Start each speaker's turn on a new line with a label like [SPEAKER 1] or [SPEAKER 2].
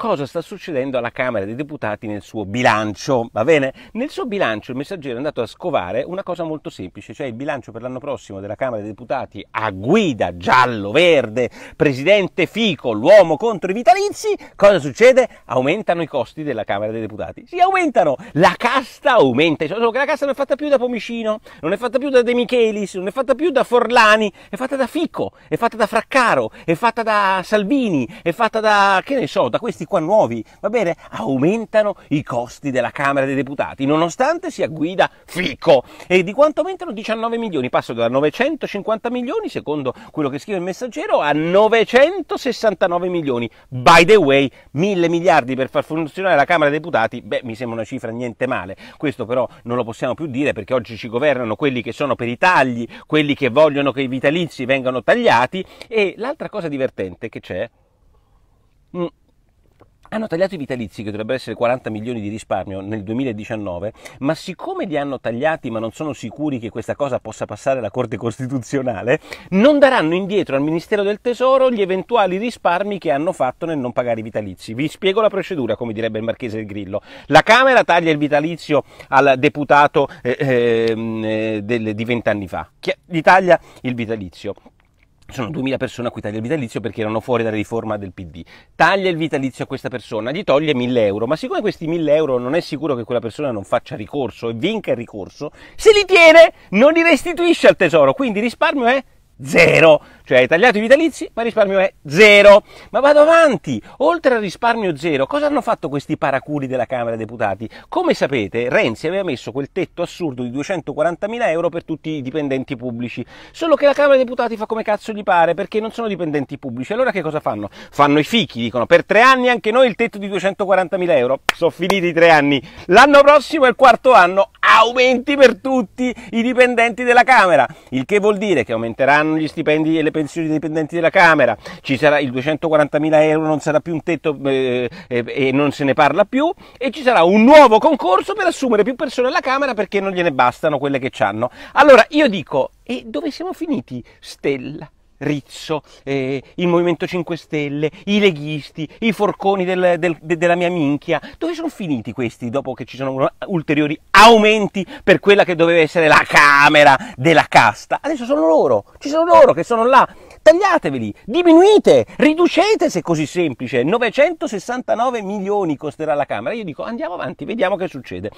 [SPEAKER 1] cosa sta succedendo alla Camera dei Deputati nel suo bilancio, va bene? Nel suo bilancio il messaggero è andato a scovare una cosa molto semplice, cioè il bilancio per l'anno prossimo della Camera dei Deputati a guida giallo-verde, presidente Fico, l'uomo contro i vitalizi, cosa succede? Aumentano i costi della Camera dei Deputati. Si aumentano, la casta aumenta, cioè, solo che la casta non è fatta più da Pomicino, non è fatta più da De Michelis, non è fatta più da Forlani, è fatta da Fico, è fatta da Fraccaro, è fatta da Salvini, è fatta da, che ne so, da questi qua nuovi, va bene? Aumentano i costi della Camera dei Deputati, nonostante sia guida fico. E di quanto aumentano? 19 milioni, passo da 950 milioni, secondo quello che scrive il messaggero, a 969 milioni. By the way, mille miliardi per far funzionare la Camera dei Deputati, beh, mi sembra una cifra niente male. Questo però non lo possiamo più dire perché oggi ci governano quelli che sono per i tagli, quelli che vogliono che i vitalizi vengano tagliati. E l'altra cosa divertente che c'è, mm, hanno tagliato i vitalizi, che dovrebbero essere 40 milioni di risparmio nel 2019, ma siccome li hanno tagliati ma non sono sicuri che questa cosa possa passare alla Corte Costituzionale, non daranno indietro al Ministero del Tesoro gli eventuali risparmi che hanno fatto nel non pagare i vitalizi. Vi spiego la procedura, come direbbe il Marchese del Grillo. La Camera taglia il vitalizio al deputato eh, ehm, eh, del, di vent'anni fa, gli taglia il vitalizio sono 2000 persone a cui taglia il vitalizio perché erano fuori dalla riforma del PD. Taglia il vitalizio a questa persona, gli toglie 1000 euro, ma siccome questi 1000 euro non è sicuro che quella persona non faccia ricorso e vinca il ricorso, se li tiene non li restituisce al tesoro, quindi risparmio è zero cioè hai tagliato i vitalizi, ma il risparmio è zero. Ma vado avanti, oltre al risparmio zero, cosa hanno fatto questi paraculi della Camera dei Deputati? Come sapete, Renzi aveva messo quel tetto assurdo di 240.000 euro per tutti i dipendenti pubblici, solo che la Camera dei Deputati fa come cazzo gli pare, perché non sono dipendenti pubblici. Allora che cosa fanno? Fanno i fichi, dicono, per tre anni anche noi il tetto di 240.000 euro. Sono finiti i tre anni. L'anno prossimo è il quarto anno, aumenti per tutti i dipendenti della Camera, il che vuol dire che aumenteranno gli stipendi e le pensioni dei dipendenti della Camera, ci sarà il 240.000 euro, non sarà più un tetto eh, eh, e non se ne parla più, e ci sarà un nuovo concorso per assumere più persone alla Camera perché non gliene bastano quelle che hanno. Allora io dico, e dove siamo finiti, Stella? Rizzo, eh, il Movimento 5 Stelle, i leghisti, i forconi del, del, de, della mia minchia. Dove sono finiti questi dopo che ci sono ulteriori aumenti per quella che doveva essere la Camera della casta? Adesso sono loro, ci sono loro che sono là. Tagliateveli, diminuite, riducete se è così semplice. 969 milioni costerà la Camera. Io dico andiamo avanti, vediamo che succede.